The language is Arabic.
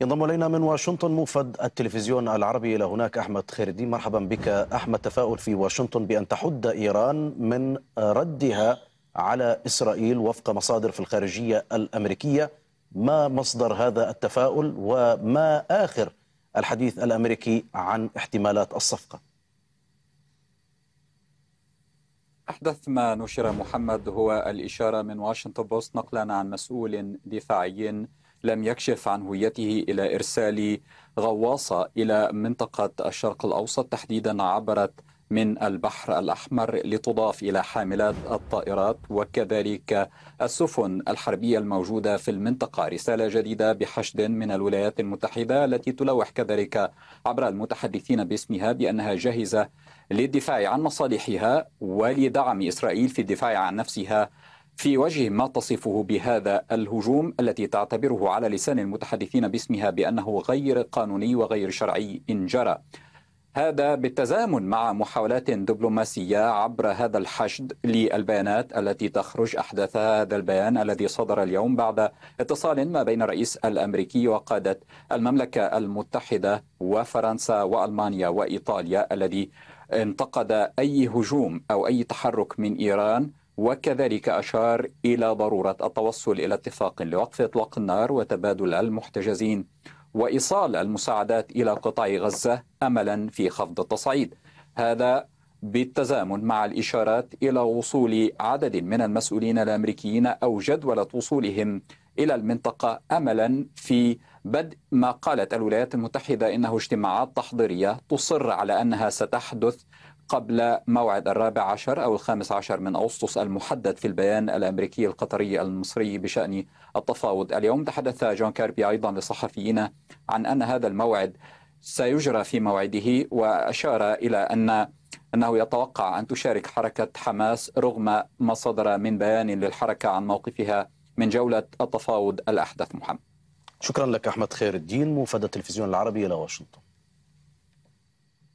ينضم الينا من واشنطن موفد التلفزيون العربي الى هناك احمد خير الدين مرحبا بك احمد تفاؤل في واشنطن بان تحد ايران من ردها على اسرائيل وفق مصادر في الخارجيه الامريكيه ما مصدر هذا التفاؤل وما اخر الحديث الامريكي عن احتمالات الصفقه أحدث ما نشر محمد هو الإشارة من واشنطن بوست نقلا عن مسؤول دفاعي لم يكشف عن هويته إلى إرسال غواصة إلى منطقة الشرق الأوسط تحديدا عبرت من البحر الأحمر لتضاف إلى حاملات الطائرات وكذلك السفن الحربية الموجودة في المنطقة رسالة جديدة بحشد من الولايات المتحدة التي تلوح كذلك عبر المتحدثين باسمها بأنها جاهزة للدفاع عن مصالحها ولدعم إسرائيل في الدفاع عن نفسها في وجه ما تصفه بهذا الهجوم التي تعتبره على لسان المتحدثين باسمها بأنه غير قانوني وغير شرعي إن جرى هذا بالتزامن مع محاولات دبلوماسية عبر هذا الحشد للبيانات التي تخرج أحدث هذا البيان الذي صدر اليوم بعد اتصال ما بين الرئيس الأمريكي وقادة المملكة المتحدة وفرنسا وألمانيا وإيطاليا الذي انتقد أي هجوم أو أي تحرك من إيران وكذلك أشار إلى ضرورة التوصل إلى اتفاق لوقف إطلاق النار وتبادل المحتجزين وإيصال المساعدات إلى قطاع غزة أملا في خفض التصعيد هذا بالتزامن مع الإشارات إلى وصول عدد من المسؤولين الأمريكيين أو جدولة وصولهم إلى المنطقة أملا في بدء ما قالت الولايات المتحدة إنه اجتماعات تحضيرية تصر على أنها ستحدث قبل موعد الرابع عشر أو الخامس عشر من أغسطس المحدد في البيان الأمريكي القطري المصري بشأن التفاوض اليوم تحدث جون كيربي أيضا لصحفيين عن أن هذا الموعد سيجرى في موعده وأشار إلى أن أنه يتوقع أن تشارك حركة حماس رغم ما صدر من بيان للحركة عن موقفها من جولة التفاوض الأحدث محمد شكرا لك أحمد خير الدين موفد التلفزيون العربي إلى واشنطن